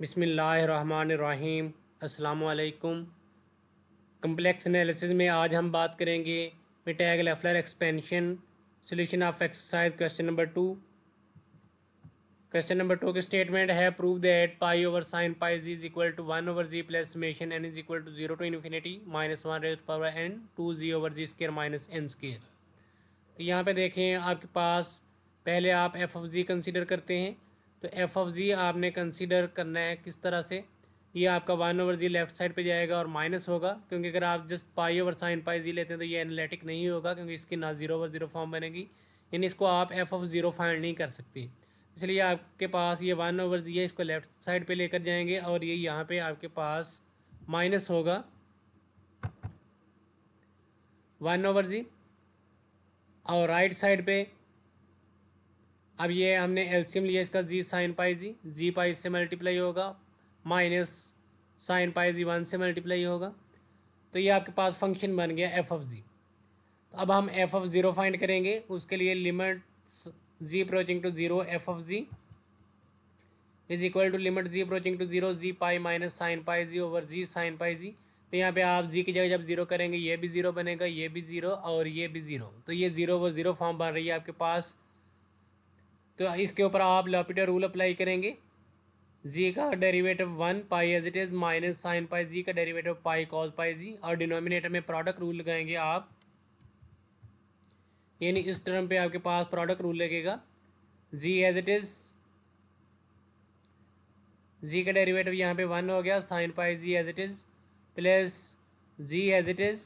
बिसमीम् अल्लाम complex analysis में आज हम बात करेंगे Mittag Leffler expansion solution of exercise question number two question number two की स्टेटमेंट है prove that pi over sine pi z is equal to one over z plus summation n is equal to zero to infinity minus one raise power n two z over z square minus n square तो यहाँ पे देखें आपके पास पहले आप F of ji consider करते हैं तो एफ ऑफ जी आपने कंसिडर करना है किस तरह से ये आपका one over z left side पे जाएगा और माइनस होगा क्योंकि अगर आप just pi over sine pi z लेते हैं तो ये एनालिटिक नहीं होगा क्योंकि इसकी ना जीरो ओवर जीरो फॉर्म बनेगी यानी इसको आप एफ ऑफ जीरो फाइंड नहीं कर सकते इसलिए आपके पास ये वन ओवर जी है इसको लेफ्ट साइड पे लेकर जाएंगे और ये यहाँ पे आपके पास माइनस होगा वन ओवर जी और राइट साइड पे अब ये हमने एल्सियम लिया इसका जी साइन पाई जी जी पाई से मल्टीप्लाई होगा minus sine pi z one से मल्टीप्लाई होगा तो ये आपके पास फंक्शन बन गया एफ ऑफ जी तो अब हम एफ ऑफ ज़ीरो फाइंड करेंगे उसके लिए limit z approaching to zero F of z is equal to limit z approaching to zero z pi minus sine pi z over z sine pi z तो यहाँ पे आप जी की जगह जब ज़ीरो करेंगे ये भी ज़ीरो बनेगा ये भी ज़ीरो और ये भी ज़ीरो तो ये ज़ीरो ओवर ज़ीरो फॉर्म बन रही है आपके पास तो इसके ऊपर आप लॉपिटर रूल अप्लाई करेंगे जी का derivative one pi as it is minus sine pi z का डेरिवेटिव पाई कॉस पाई जी और डिनोमिनेटर में प्रोडक्ट रूल लगाएंगे आप यानी इस टर्म पे आपके पास प्रोडक्ट रूल लगेगा z as it is z का डेरिवेटिव यहाँ पे वन हो गया sine pi z as it is plus z as it is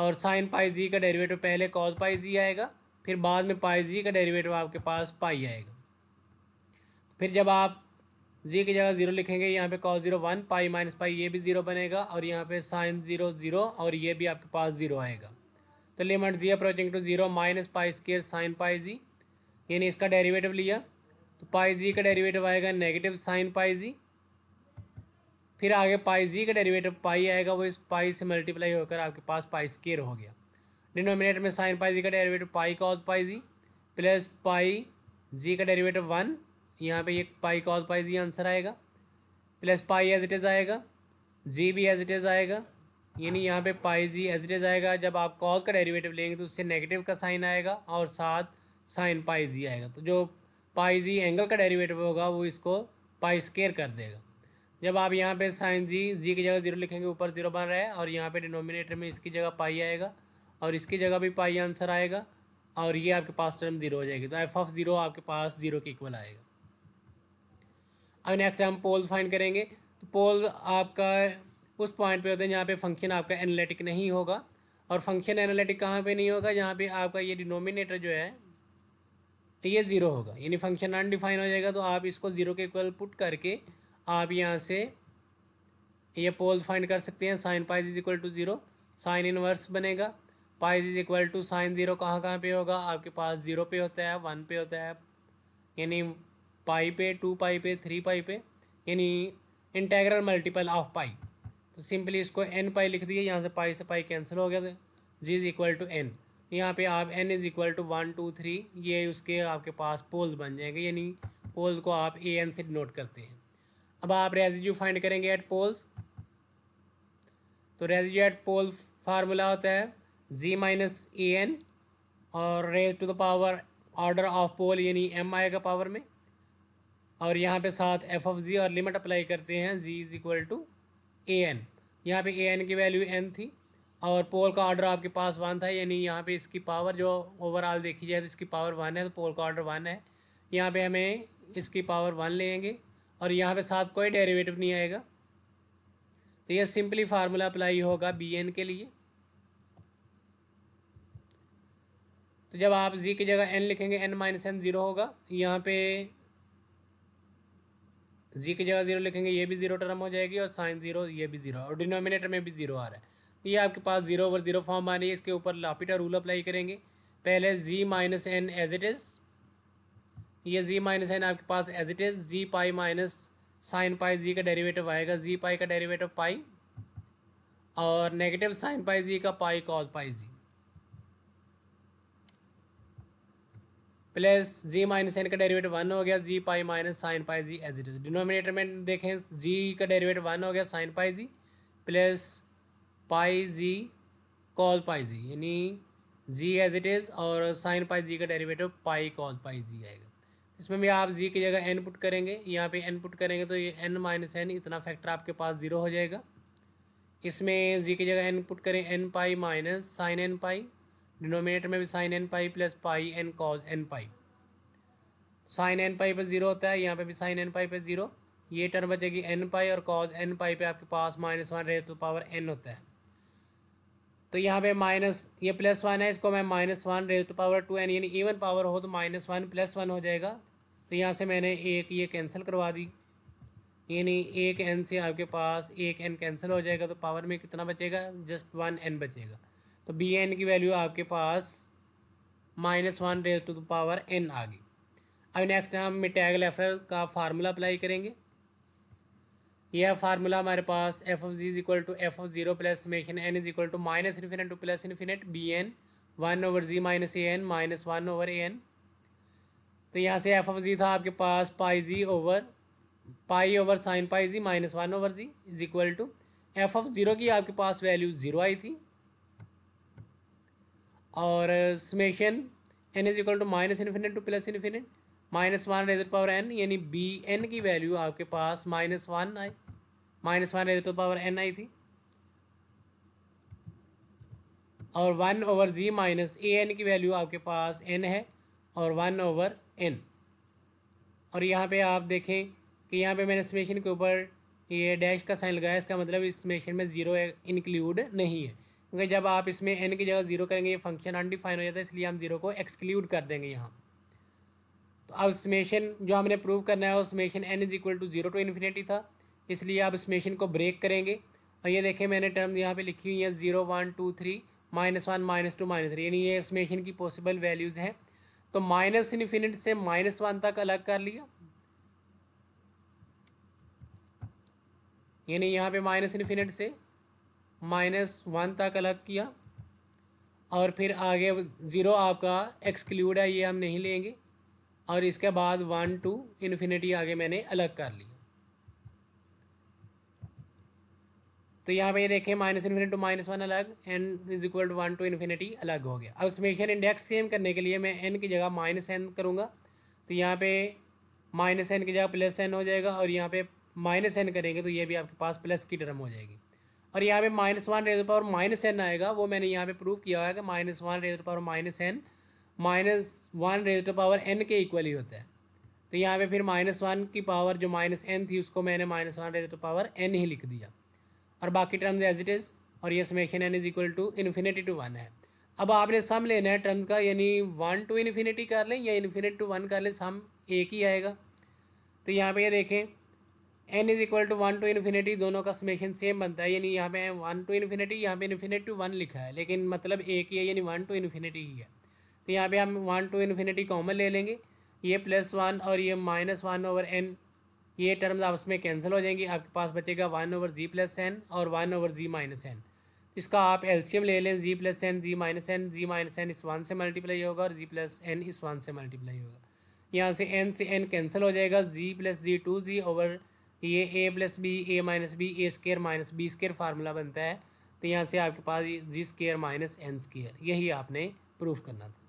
और साइन पाई जी का डेरिवेटिव पहले कॉज पाई जी आएगा फिर बाद में पाई जी का डेरिवेटिव आपके पास पाई आएगा फिर जब आप जी की जगह ज़ीरो लिखेंगे यहाँ पे cos zero one pi minus pi ये भी ज़ीरो बनेगा और यहाँ पे साइन ज़ीरो ज़ीरो और ये भी आपके पास ज़ीरो आएगा तो limit z approaching to zero minus pi square sine pi z यानी इसका डेरिवेटिव लिया तो पाई जी का डेरिवेटिव आएगा नेगेटिव साइन पाई जी फिर आगे पाई जी का डेरिवेटिव पाई आएगा वो इस पाई से मल्टीप्लाई होकर आपके पास पाई स्केयर हो गया डिनोमिनेटर में साइन पाई जी का derivative pi cos pi z plus pi z का डेरिवेटिव वन यहाँ पे ये pi cos pi z answer आएगा plus pi as it is आएगा जी भी एज इट इज़ आएगा यानी यहाँ पे pi z as it is आएगा जब आप कॉज का डेरिवेटिव लेंगे तो उससे नेगेटिव का साइन आएगा और साथ साइन पाई जी आएगा तो जो पाई जी एंगल का डेरिवेटिव होगा वो इसको पाई स्केयर कर देगा जब आप यहाँ पे साइन जी जी की जगह जीरो लिखेंगे ऊपर जीरो बन रहा है और यहाँ पे डिनोमिनेटर में इसकी जगह पाई आएगा और इसकी जगह भी पाई आंसर आएगा और ये आपके पास टर्म जीरो हो जाएगी तो एफ ऑफ ज़ीरो आपके पास जीरो के इक्वल आएगा अब नेक्स्ट हम पोल फाइंड करेंगे तो पोल आपका उस पॉइंट पे होते हैं जहाँ पे फंक्शन आपका एनालिटिक नहीं होगा और फंक्शन एनालिटिक कहाँ पे नहीं होगा जहाँ पे आपका ये डिनोमिनेटर जो है ये ज़ीरो होगा यानी फंक्शन अनडिफाइन हो जाएगा तो आप इसको ज़ीरो के इक्वल पुट करके आप यहाँ से ये पोल फाइंड कर सकते हैं sine pi z is equal to zero sine inverse बनेगा pi z is equal to sine zero कहाँ कहाँ पे होगा आपके पास ज़ीरो पे होता है वन पे होता है यानी पाई पे टू पाई पे थ्री पाई पे यानी इंटेग्रल मल्टीपल ऑफ पाई तो सिंपली इसको एन पाई लिख दिए यहाँ से पाई से पाई कैंसिल हो गया z is equal to n यहाँ पे आप n is equal to one two three ये उसके आपके पास पोल्स बन जाएंगे यानी पोल को आप ए एन से नोट करते हैं अब आप रेजिज्यू फाइंड करेंगे एट पोल्स तो रेजिज्यू एट पोल फार्मूला होता है जी माइनस ए एन और raise to the power order of pole यानी एम आएगा पावर में और यहाँ पे साथ एफ ऑफ जी और लिमिट अप्लाई करते हैं z is equal to a n यहाँ पे ए एन की वैल्यू एन थी और पोल का ऑर्डर आपके पास वन था यानी यहाँ पे इसकी पावर जो ओवरऑल देखी जाए तो इसकी पावर वन है तो पोल का ऑर्डर वन है यहाँ पे हमें इसकी पावर वन लेंगे और यहाँ पे साथ कोई डेरिवेटिव नहीं आएगा तो यह सिंपली फार्मूला अप्लाई होगा बी एन के लिए तो जब आप जी की जगह एन लिखेंगे एन माइनस एन ज़ीरो होगा यहाँ पे जी की जगह ज़ीरो लिखेंगे ये भी ज़ीरो टर्म हो जाएगी और साइन ज़ीरो ये भी ज़ीरो और डिनोमिनेटर में भी ज़ीरो आ रहा है तो ये आपके पास ज़ीरो ओवर ज़ीरो फॉर्म आ रही है इसके ऊपर लापिटा रूल अप्लाई करेंगे पहले z minus n as it is ये जी माइनस एन आपके पास as it is z pi minus sine pi z का डेरिवेटिव आएगा जी पाई का डेरिवेटिव पाई और नेगेटिव साइन पाई जी का pi cos pi z plus z minus n का derivative one हो गया z pi minus sine pi z as it is denominator में देखें जी का डेरिवेटिव वन हो गया sine pi z plus pi z cos pi z यानी z as it is और साइन पाई जी का डेरिवेटिव पाई कॉल पाई जी आएगा इसमें भी आप जी की जगह एन पुट करेंगे यहाँ पे एन पुट करेंगे तो ये एन माइनस एन इतना फैक्टर आपके पास ज़ीरो हो जाएगा इसमें जी की जगह एन पुट करें n pi minus sine n pi denominator में भी sine n pi plus pi n cos n pi sine n pi पर ज़ीरो होता है यहाँ पे भी साइन एन पाई पे ज़ीरो ये टर्म बचेगी एन पाई और कॉज एन पाई पे आपके पास माइनस वन रेज टू तो पावर एन होता है तो यहाँ पे माइनस ये प्लस वन है इसको मैं माइनस वन रेज टू तो पावर टू एन यानी इवन पावर हो तो माइनस वन प्लस वन हो जाएगा तो यहाँ से मैंने एक ये कैंसिल करवा दी यानी एक एन से आपके पास एक एन कैंसिल हो जाएगा तो पावर में कितना बचेगा जस्ट वन एन बचेगा तो बी एन की वैल्यू आपके पास minus one raise to the power n आ गई अब नेक्स्ट हम मिटैग लेफर का फार्मूला अप्लाई करेंगे यह फार्मूला हमारे पास F of z is equal to F of zero plus summation n is equal to minus infinite to plus infinite b n one over z minus a n minus one over a n तो यहाँ से F of z था आपके पास पाई z over pi over sine pi z minus one over z is equal to F of zero की आपके पास value zero आई थी और summation n is equal to minus infinite to plus infinite minus one raise power n यानी b n की value आपके पास माइनस वन आई minus one raise power n आई थी और one over z minus a n की value आपके पास एन है और वन ओवर एन और यहाँ पे आप देखें कि यहाँ पे मैंने समेशन के ऊपर ये डैश का साइन लगाया इसका मतलब इस समेशन में ज़ीरो इंक्लूड नहीं है क्योंकि जब आप इसमें एन की जगह ज़ीरो करेंगे ये फंक्शन अनडिफाइन हो जाता है इसलिए हम ज़ीरो को एक्सक्लूड कर देंगे यहाँ तो अब स्मेशन जो हमने प्रूव करना है वो summation n is equal to zero to infinity था इसलिए आप स्मेशन को ब्रेक करेंगे और ये देखें मैंने टर्म यहाँ पे लिखी हुई है zero one two three minus one minus two minus three यानी ये स्मेशन की पॉसिबल वैल्यूज़ हैं तो माइनस इन्फिनिट से माइनस वन तक अलग कर लिया यानी यहाँ पे माइनस इन्फिनिट से माइनस वन तक अलग किया और फिर आगे ज़ीरो आपका एक्सक्लूड है ये हम नहीं लेंगे और इसके बाद वन टू इन्फिनिटी आगे मैंने अलग कर लिया तो यहाँ पे ये देखें minus infinity to minus one अलग n is equal to one to infinity अलग हो गया अब समेशन इंडेक्स सेम करने के लिए मैं एन की जगह माइनस एन करूँगा तो यहाँ पे माइनस एन की जगह प्लस एन हो जाएगा और यहाँ पे माइनस एन करेंगे तो ये भी आपके पास प्लस की टर्म हो जाएगी और यहाँ पे minus one raise power minus n आएगा वो मैंने यहाँ पे प्रूव किया है कि minus one raise power minus n minus one raise power n के इक्वल ही होता है तो यहाँ पे फिर माइनस वन की पावर जो माइनस एन थी उसको मैंने minus one raise power n ही लिख दिया और बाकी टर्म्स एज इट इज़ और ये summation n is equal to infinity to one है अब आपने सम लेना है टर्म्स का यानी वन टू इन्फिनिटी कर लें या इन्फिनिट टू वन कर लें सम एक ही आएगा तो यहाँ पर ये यह देखें n is equal to one to infinity दोनों का समेशन सेम बनता है यानी यहाँ पे वन टू इन्फिनिटी यहाँ पे इन्फिनिटी टू वन लिखा है लेकिन मतलब एक ही है यानी वन टू इन्फिनिटी ही है तो यहाँ पे हम वन टू इन्फिनिटी कॉमन ले लेंगे ये प्लस वन और ये माइनस वन ओवर एन ये टर्म्स आपस में कैंसिल हो जाएंगी आपके पास बचेगा one over z plus n और one over z minus n इसका आप एल्शियम ले लें z plus n z minus n z minus n इस वन से मल्टीप्लाई होगा और जी प्लस एन इस वन से मल्टीप्लाई होगा यहाँ से एन से एन कैंसिल हो जाएगा z plus z two z over ये a plus b a minus b a square minus b square formula बनता है तो यहाँ से आपके पास z square minus n square यही आपने प्रूफ करना था